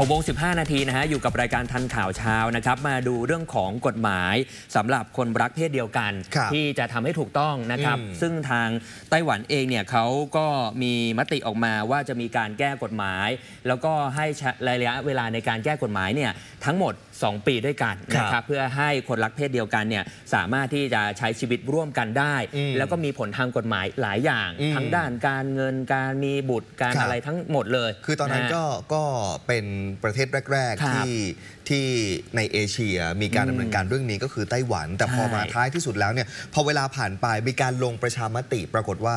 หกโมงสินาทีนะฮะ อยู่กับรายการทันข่าวเช้านะครับ มาดูเรื่องของกฎหมายสำหรับคนรักเพศเดียวกัน ที่จะทำให้ถูกต้องนะครับ ซึ่งทางไต้หวันเองเนี่ยเขาก็มีมติออกมาว่าจะมีการแก้กฎหมาย แล้วก็ให้ระยะเวลาในการแก้กฎหมายเนี่ยทั้งหมด 2 ปีด้วยกันนะครับ เพื่อให้คนรักเพศเดียวกันเนี่ยสามารถที่จะใช้ชีวิตร่วมกันได้ แล้วก็มีผลทางกฎหมายหลายอย่างทั้งด้านการเงินการมีบุตรการอะไรทั้งหมดเลย คือตอนนั้นก็ ก็เป็นประเทศแรก ๆ ที่ที่ในเอเชียมีการดำเนินการเรื่องนี้ก็คือไต้หวันแต่พอมาท้ายที่สุดแล้วเนี่ยพอเวลาผ่านไปมีการลงประชามติปรากฏว่า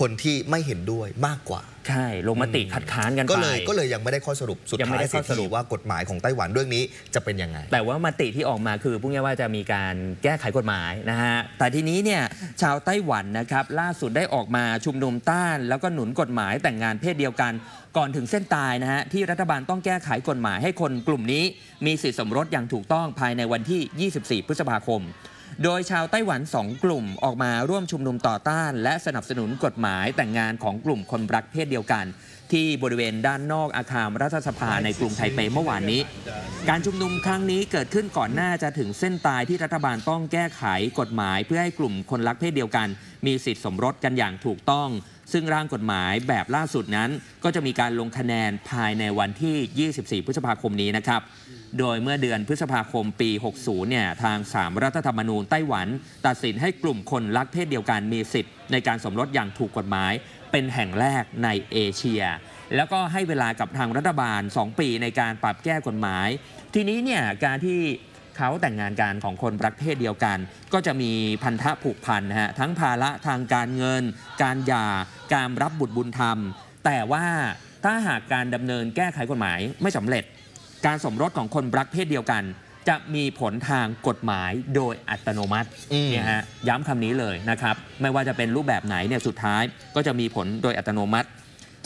คนที่ไม่เห็นด้วยมากกว่าใช่ลงมติคัดค้านกันก็เลย ก็เลยยังไม่ได้ข้อสรุป สุดท้ายสรุปว่ากฎหมายของไต้หวันเรื่องนี้จะเป็นยังไงแต่ว่ามติที่ออกมาคือพุ่ง่ายว่าจะมีการแก้ไขกฎหมายนะฮะแต่ทีนี้เนี่ยชาวไต้หวันนะครับล่าสุดได้ออกมาชุมนุมต้าน แล้วก็หนุนกฎหมายแต่งงานเพศเดียวกันก่อนถึงเส้นตายนะฮะ ที่รัฐบาลต้องแก้ไขกฎหมายให้คนกลุ่มนี้มีสิทธิสมรสอย่างถูกต้องภายในวันที่ 24 พฤษภาคม โดยชาวไต้หวัน 2 กลุ่มออกมาร่วมชุมนุมต่อต้าน และสนับสนุนกฎหมายแต่งงานของกลุ่มคนรักเพศเดียวกันที่บริเวณด้านนอกอาคารรัฐสภาในกรุงไทเปเมื่อวานนี้ การชุมนุมครั้งนี้เกิดขึ้นก่อนหน้าจะถึงเส้นตายที่รัฐบาลต้องแก้ไขกฎหมายเพื่อให้กลุ่มคนรักเพศเดียวกัน มีสิทธิสมรสกันอย่างถูกต้อง ซึ่งร่างกฎหมายแบบล่าสุดนั้น ก็จะมีการลงคะแนนภายในวันที่ 24 พฤษภาคมนี้นะครับโดยเมื่อเดือนพฤษภาคมปี 60 เนี่ยทางสามรัฐธรรมนูญไต้หวัน ตัดสินให้กลุ่มคนรักเพศเดียวกันมีสิทธิในการสมรสอย่างถูกกฎหมายเป็นแห่งแรกในเอเชีย แล้วก็ให้เวลากับทางรัฐบาล 2 ปีในการปรับแก้กฎหมาย ทีนี้เนี่ยการที่เขาแต่งงานกันของคนประเภทเดียวกัน ก็จะมีพันธะผูกพันนะฮะทั้งภาระทางการเงิน การหย่าการรับบุตรบุญธรรม แต่ว่าถ้าหากการดำเนินแก้ไขกฎหมายไม่สำเร็จ การสมรสของคนรักเพศเดียวกันจะมีผลทางกฎหมายโดยอัตโนมัตินี่ฮะย้ำคำนี้เลยนะครับ ไม่ว่าจะเป็นรูปแบบไหนเนี่ยสุดท้ายก็จะมีผลโดยอัตโนมัติ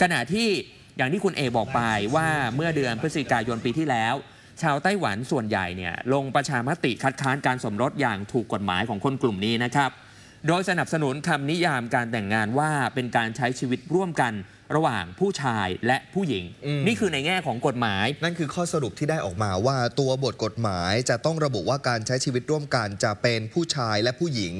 ขณะที่อย่างที่คุณเอบอกไปว่าเมื่อเดือนพฤศจิกายนปีที่แล้ว ชาวไต้หวัน ส่วนใหญ่เนี่ยลงประชามติคัดค้านการสมรสอย่างถูกกฎหมายของคนกลุ่มนี้นะครับ โดยสนับสนุนคำนิยามการแต่งงานว่าเป็นการใช้ชีวิตร่วมกันระหว่างผู้ชายและผู้หญิง นี่คือในแง่ของกฎหมาย นั่นคือข้อสรุปที่ได้ออกมาว่า ตัวบทกฎหมายจะต้องระบุว่าการใช้ชีวิตร่วมกันจะเป็นผู้ชายและผู้หญิง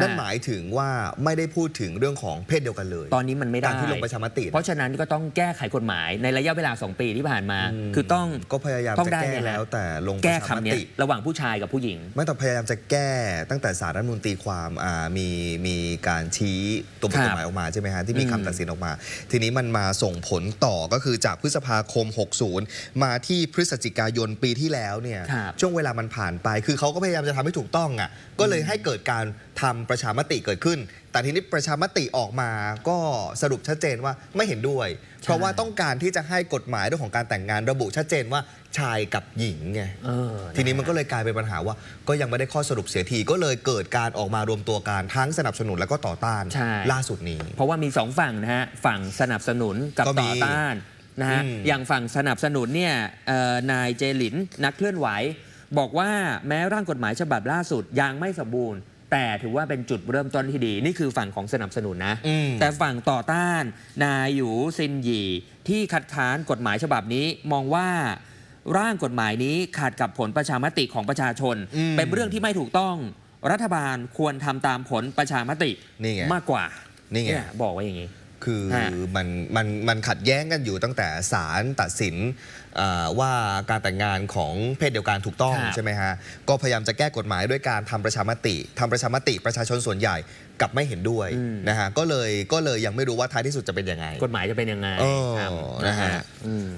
นั่นหมายถึงว่าไม่ได้พูดถึงเรื่องของเพศเดียวกันเลย ตอนนี้มันไม่ได้การที่ลงประชามติ เพราะฉะนั้นก็ต้องแก้ไขกฎหมาย ในระยะเวลา2ปีที่ผ่านมา คือต้องก็พยายามจะแก้แล้ว แต่ลงประชามติระหว่างผู้ชายกับผู้หญิงไม่แต่พยายามจะแก้ตั้งแต่สารรัฐมนตรีความมีมีการชี้ตัวบทกฎหมายออกมาใช่ไหมฮะที่มีคำตัดสินออกมา ทีนี้มันมาส่งผลต่อก็คือจากพฤษภาคม 60 มาที่พฤศจิกายนปีที่แล้วเนี่ยช่วงเวลามันผ่านไป คือเขาก็พยายามจะทำให้ถูกต้องอ่ะก็เลยให้เกิดการทำประชามติเกิดขึ้นแต่ทีนี้ประชามติออกมาก็สรุปชัดเจนว่าไม่เห็นด้วย เพราะว่าต้องการที่จะให้กฎหมายเรื่องของการแต่งงานระบุชัดเจนว่าชายกับหญิงไงทีนี้มันก็เลยกลายเป็นปัญหาว่า ก็ยังไม่ได้ข้อสรุปเสียทีก็เลยเกิดการออกมารวมตัวกันทั้งสนับสนุนแล้วก็ต่อต้านล่าสุดนี้ เพราะว่ามี2ฝั่งนะฮะฝั่งสนับสนุนกับต่อต้านนะฮะอย่างฝั่งสนับสนุนเนี่ยนายเจลินนักเคลื่อนไหว บอกว่าแม้ร่างกฎหมายฉบับล่าสุดยังไม่สมบูรณ์แต่ถือว่าเป็นจุดเริ่มต้นที่ดี นี่คือฝั่งของสนับสนุนนะแต่ฝั่งต่อต้าน นายอยู่ซินหยีที่คัดค้านกฎหมายฉบับนี้มองว่าร่างกฎหมายนี้ขาดกับผลประชามติของประชาชน เป็นเรื่องที่ไม่ถูกต้อง รัฐบาลควรทำตามผลประชามตินี่ไงมากกว่านี่ไงบอกไว้อย่างนี้คือมันมันมันขัดแย้งกันอยู่ตั้งแต่ศาลตัดสินว่าการแต่งงานของเพศเดียวกันถูกต้องใช่ไหมฮะก็พยายามจะแก้กฎหมายด้วยการทำประชามติ ทำประชามติประชาชนส่วนใหญ่กับไม่เห็นด้วยนะฮะก็เลยก็เลยยังไม่รู้ว่าท้ายที่สุดจะเป็นยังไงกฎหมายจะเป็นยังไงนะฮะ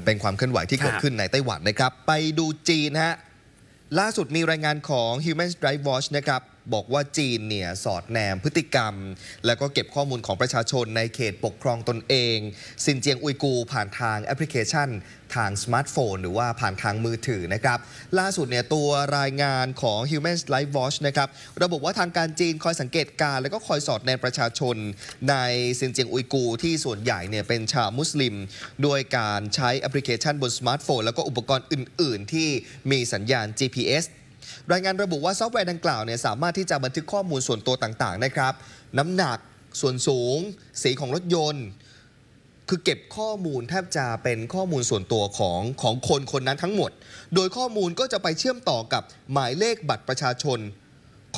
เป็นความเคลื่อนไหวที่เกิดขึ้นในไต้หวันนะครับ ไปดูจีนฮะล่าสุดมีรายงานของ Human Rights Watch นะครับบอกว่าจีนเนี่ยสอดแนมพฤติกรรม แล้วก็เก็บข้อมูลของประชาชนในเขตปกครองตนเองซินเจียงอุยกูผ่านทางแอปพลิเคชันทางสมาร์ทโฟน หรือว่าผ่านทางมือถือนะครับล่าสุดเนี่ยตัวรายงานของ Human l i f e Watch นะครับระบุว่าทางการจีนคอยสังเกตการ และก็คอยสอดแนมประชาชนในซินเจียงอุยกูที่ส่วนใหญ่เนี่ยเป็นชาวมุสลิมด้วยการใช้แอปพลิเคชันบนสมาร์ทโฟนแล้วก็อุปกรณ์อื่น ๆ ที่มีสัญญาณ GPS รายงานระบุว่า ซอฟต์แวร์ดังกล่าวเนี่ยสามารถที่จะบันทึกข้อมูลส่วนตัวต่างๆนะครับ น้ำหนักส่วนสูง สีของรถยนต์ คือเก็บข้อมูลแทบจะเป็นข้อมูลส่วนตัวของของคนคนนั้นทั้งหมด โดยข้อมูลก็จะไปเชื่อมต่อกับหมายเลขบัตรประชาชน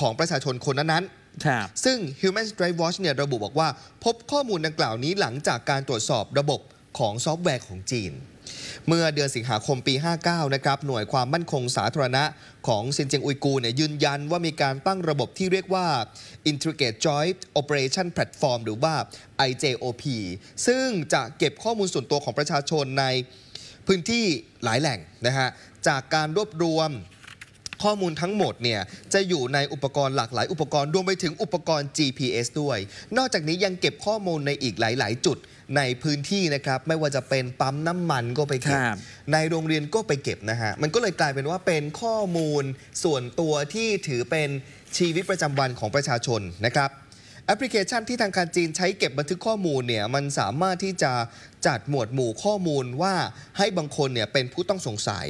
ของประชาชนคนนั้นๆซึ่ง Human r i v e Watch เนี่ยระบุบอกว่า พบข้อมูลดังกล่าวนี้หลังจากการตรวจสอบระบบของซอฟต์แวร์ของจีนเมื่อเดือนสิงหาคมปี 59 นะครับหน่วยความมั่นคงสาธารณะ ของซินเจียงอุยกูเนี่ยยืนยันว่ามีการตั้งระบบที่เรียกว่า Integrated Joint Operation Platform หรือว่า IJOP ซึ่งจะเก็บข้อมูลส่วนตัวของประชาชนในพื้นที่หลายแหล่งนะฮะจากการรวบรวมข้อมูลทั้งหมดเนี่ยจะอยู่ในอุปกรณ์หลากหลายอุปกรณ์รวมไปถึงอุปกรณ์ GPS ด้วย นอกจากนี้ยังเก็บข้อมูลในอีกหลาย ๆ จุดในพื้นที่นะครับ ไม่ว่าจะเป็นปั๊ม น้ำมันก็ไปเก็บในโรงเรียนก็ไปเก็บนะฮะมันก็เลยกลายเป็นว่าเป็นข้อมูลส่วนตัวที่ถือเป็นชีวิตประจำวันของประชาชนนะครับแอปพลิเคชันที่ทางการจีนใช้เก็บบันทึกข้อมูลเนี่ยมันสามารถที่จะจัดหมวดหมู่ข้อมูลว่าให้บางคนเนี่ยเป็นผู้ต้องสงสัย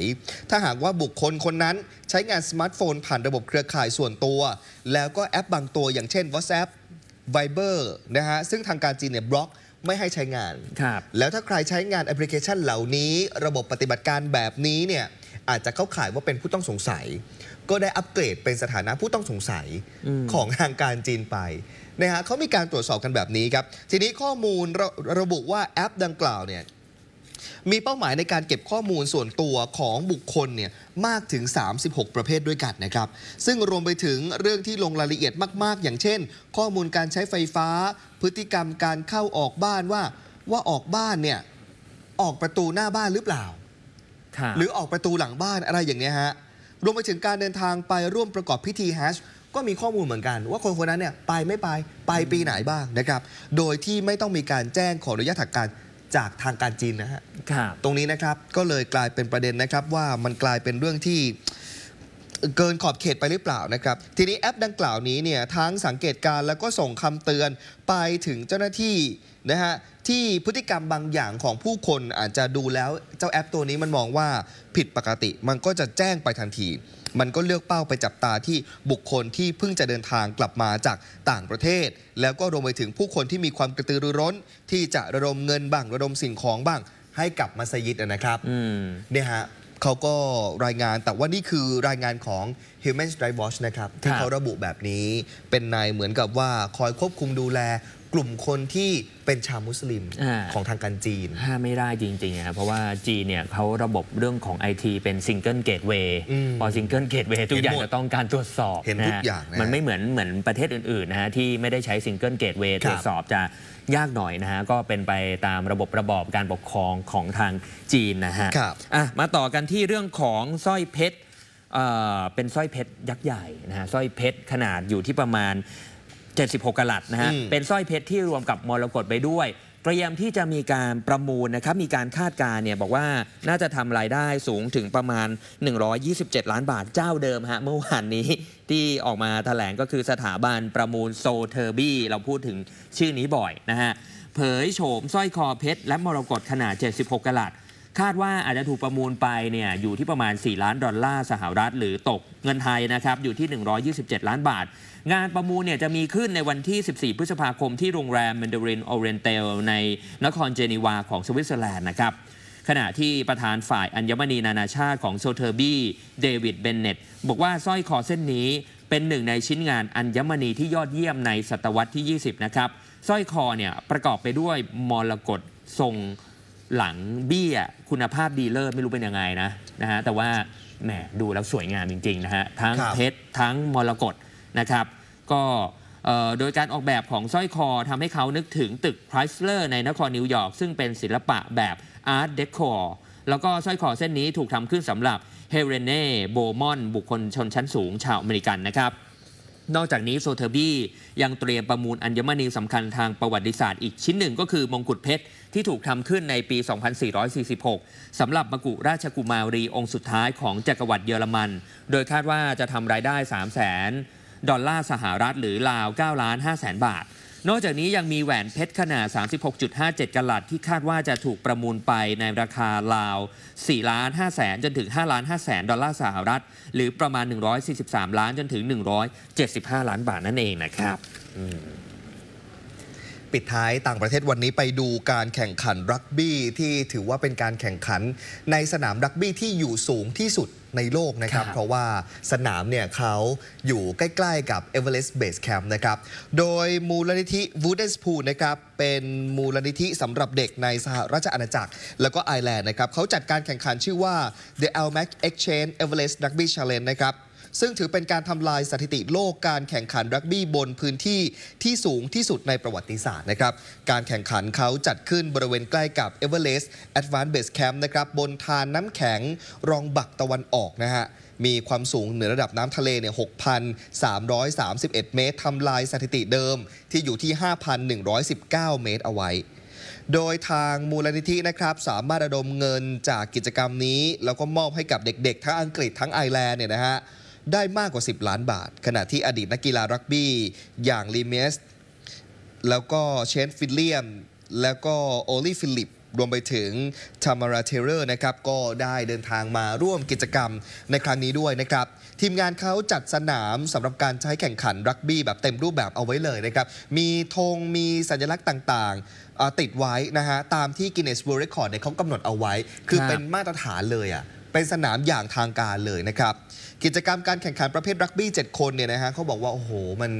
ถ้าหากว่าบุคคลคนนั้นใช้งานสมาร์ทโฟนผ่านระบบเครือข่ายส่วนตัว แล้วก็แอปบางตัวอย่างเช่น WhatsApp Viber นะฮะซึ่งทางการจีนเนี่ยบล็อกไม่ให้ใช้งาน แล้วถ้าใครใช้งานแอปพลิเคชันเหล่านี้ ระบบปฏิบัติการแบบนี้เนี่ยอาจจะเข้าข่ายว่าเป็นผู้ต้องสงสัยก็ได้อัปเกรด เป็นสถานะผู้ต้องสงสัยของทางการจีนไปนะฮะเขามีการตรวจสอบกันแบบนี้ครับ ทีนี้ข้อมูลระระบุว่า แอปดังกล่าวเนี่ยมีเป้าหมายในการเก็บข้อมูลส่วนตัวของบุคคลเนี่ยมากถึง 36 ประเภทด้วยกันนะครับ ซึ่งรวมไปถึงเรื่องที่ลงรายละเอียดมากๆ อย่างเช่น ข้อมูลการใช้ไฟฟ้า พฤติกรรมการเข้าออกบ้านว่าว่าออกบ้านเนี่ยออกประตูหน้าบ้านหรือเปล่าหรือออกประตูหลังบ้านอะไรอย่างเนี้ยฮะรวมไปถึงการเดินทางไปร่วมประกอบพิธีแฮชก็มีข้อมูลเหมือนกัน ว่าคนคนนั้นเนี่ยไปไม่ไปไปปีไหนบ้างนะครับ โดยที่ไม่ต้องมีการแจ้งขออนุญาตกการจากทางการจีนนะฮะตรงนี้นะครับ ก็เลยกลายเป็นประเด็นนะครับ ว่ามันกลายเป็นเรื่องที่เกินขอบเขตไปหรือเปล่านะครับทีนี้แอปดังกล่าวนี้เนี่ยทั้งสังเกตการแล้วก็ส่งคำเตือนไปถึงเจ้าหน้าที่นะฮะที่พฤติกรรมบางอย่างของผู้คนอาจจะดูแล้วเจ้าแอปตัวนี้มันมองว่าผิดปกติ มันก็จะแจ้งไปทันทีมันก็เลือกเป้าไปจับตาที่บุคคลที่เพิ่งจะเดินทางกลับมาจากต่างประเทศ แล้วก็รวมไปถึงผู้คนที่มีความกระตือรือร้น ที่จะระดมเงินบ้างระดมสิ่งของบ้างให้กับมัสยิดนะครับเนี่ยฮะเขาก็รายงาน แต่ว่านี่คือรายงานของ Human Rights Watch นะครับ ที่เขาระบุแบบนี้เป็นนายเหมือนกับว่าคอยควบคุมดูแลกลุ่มคนที่เป็นชาวมุสลิมอของทางการจีนห้าไม่ได้จริงๆครับเพราะว่าจีนเนี่ยเขาระบบเรื่องของไอทีเป็นซิงเกิลเกตเวย์พอซิงเกิลเกตเวย์ทุกอย่างจะต้องการตรวจสอบเห็นทุกอย่างมันไม่เหมือนเหมือนประเทศอื่นๆนะฮะที่ไม่ได้ใช้ซิงเกิลเกตเวย์ตรวจสอบจะยากหน่อยนะฮะก็เป็นไปตามระบบระบอบการปกครองของทางจีนนะฮะครับอ่ะมาต่อกันที่เรื่องของสร้อยเพชรเป็นสร้อยเพชรยักษ์ใหญ่นะฮะสร้อยเพชรขนาดอยู่ที่ประมาณ76กะลัดนะฮะ เป็นสร้อยเพชรที่รวมกับมรกตไปด้วยเตรียมที่จะมีการประมูลนะครับมีการคาดการเนี่ยบอกว่า น่าจะทำรายได้สูงถึงประมาณ 127 ล้านบาทเจ้าเดิมฮะเมื่อวานนี้ที่ออกมาแถลงก็คือสถาบันประมูลโซเทอร์บี้ เราพูดถึงชื่อนี้บ่อยนะฮะ เผยโฉมสร้อยคอเพชร และมรกตขนาด 76กะลัดคาดว่าอาจจะถูกประมูลไปเนี่ยอยู่ที่ประมาณ 4 ล้านดอลลาร์สหรัฐ หรือตกเงินไทยนะครับอยู่ที่ 127 ล้านบาท งานประมูลเนี่ยจะมีขึ้นในวันที่ 14 พฤษภาคมที่โรงแรมเมนเดรินโอเรนเตลในนครเจนีวาของสวิตเซอร์แลนด์นะครับ ขณะที่ประธานฝ่ายอัญมณีนานาชาติของโซเทอร์บี้เดวิดเบนเน็ตบอกว่าสร้อยคอเส้นนี้ เป็นหนึ่งในชิ้นงานอัญมณีที่ยอดเยี่ยมในศตวรรษที่ 20นะครับสร้อยคอเนี่ยประกอบไปด้วยมรกตทรงหลังเบี้ย คุณภาพดีเลิศไม่รู้เป็นยังไงนะนะฮะแต่ว่าแหมดูแล้วสวยงามจริง ๆ นะฮะทั้งเพชรทั้งมรกตนะครับ ก็โดยการออกแบบของสร้อยคอทำให้เขานึกถึงตึกไพรส์เลอร์ในนครนิวยอร์กซึ่งเป็นศิลปะแบบอาร์ตเดคอแล้วก็สร้อยคอเส้นนี้ถูกทำขึ้นสำหรับ เฮเรเน่โบมอนบุคคลชนชั้นสูงชาวอเมริกันนะครับนอกจากนี้โซเทอร์บี้ยังเตรียมประมูลอัญมณีสำคัญทางประวัติศาสตร์อีกชิ้นหนึ่งก็คือมงกุฎเพชรที่ถูกทำขึ้นในปี 2446 สำหรับมกุราชกุมารีองค์สุดท้ายของจักรวรรดิเยอรมัน โดยคาดว่าจะทำรายได้ 3 0 0 0 0 0 ดอลลาร์สหรัฐหรือราว 9 ล้าน5แสนบาทนอกจากนี้ยังมีแหวนเพชรขนาด 36.57กะลัดที่คาดว่าจะถูกประมูลไปในราคาราว4ล้าน5แสนจนถึง5ล้าน5แสนดอลลาร์สหรัฐ หรือประมาณ 143 ล้านจนถึง 175 ล้านบาทนั่นเองนะครับ ปิดท้ายต่างประเทศวันนี้ไปดูการแข่งขันรักบี้ ที่ถือว่าเป็นการแข่งขันในสนามรักบี้ที่อยู่สูงที่สุดในโลกนะครับ เพราะว่าสนามเนี่ยเขาอยู่ใกล้ๆกับ Everest Base Camp นะครับ โดยมูลนิธิ Woodens Pool นะครับ เป็นมูลนิธิสำหรับเด็กในสหราชอาณาจักรแล้วก็ไอร์แลนด์นะครับเขาจัดการแข่งขันชื่อว่า The Almac Exchange Everest Rugby Challenge นะครับซึ่งถือเป็นการทำลายสถิติโลกการแข่งขันรักบี้บนพื้นที่ที่สูงที่สุดในประวัติศาสตร์นะครับ การแข่งขันเขาจัดขึ้นบริเวณใกล้กับเอเวอเรสต์แอดวานซ์เบสแคมป์นะครับบนทานน้ำแข็งรองบักตะวันออกนะฮะ มีความสูงเหนือระดับน้ำทะเลเนี่ย6,331 เมตรทำลายสถิติเดิมที่อยู่ที่ 5,119 เมตรเอาไว้ โดยทางมูลนิธินะครับสามารถระดมเงินจากกิจกรรมนี้แล้วก็มอบให้กับเด็กๆทั้งอังกฤษทั้งไอร์แลนด์เนี่ยนะฮะได้มากกว่า 10 ล้านบาท ขณะที่อดีต นักกีฬารักบี้ อย่าง ลีเมส แล้วก็เชนฟิลเลียม แล้วก็ โอลีฟิลิป รวมไปถึง ทามาราเทเรอร์นะครับก็ได้เดินทางมาร่วมกิจกรรมในครั้งนี้ด้วยนะครับ ทีมงานเขาจัดสนามสำหรับการใช้แข่งขันรักบี้แบบเต็มรูปแบบเอาไว้เลยนะครับ มีธงมีสัญลักษณ์ต่างๆติดไว้นะฮะตามที่กินเนสเวิลดเรคคอร์ดเขากำหนดเอาไว้ คือเป็นมาตรฐานเลยอ่ะเป็นสนามอย่างทางการเลยนะครับ กิจกรรมการแข่งขันประเภทรักบี้7คนเนี่ยนะฮะเขาบอกว่า โอ้โห มัน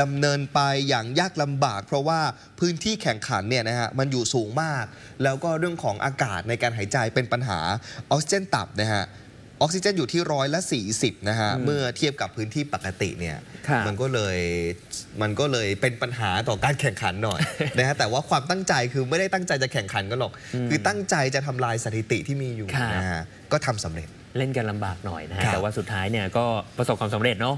ดำเนินไปอย่างยากลำบาก เพราะว่าพื้นที่แข่งขันเนี่ยนะฮะมันอยู่สูงมาก แล้วก็เรื่องของอากาศในการหายใจเป็นปัญหาออกซิเจนต่ำนะฮะออกซิเจนอยู่ที่ร้อยละ40นะฮะเมื่อเทียบกับพื้นที่ปกติเนี่ยมันก็เลยมันก็เลยเป็นปัญหาต่อการแข่งขันหน่อยนะฮะแต่ว่าความตั้งใจคือไม่ได้ตั้งใจจะแข่งขันกันหรอก คือตั้งใจจะทำลายสถิติที่มีอยู่นะฮะก็ทำสำเร็จเล่นกันลำบากหน่อยนะฮะแต่ว่าสุดท้ายเนี่ยก็ประสบความสำเร็จเนาะ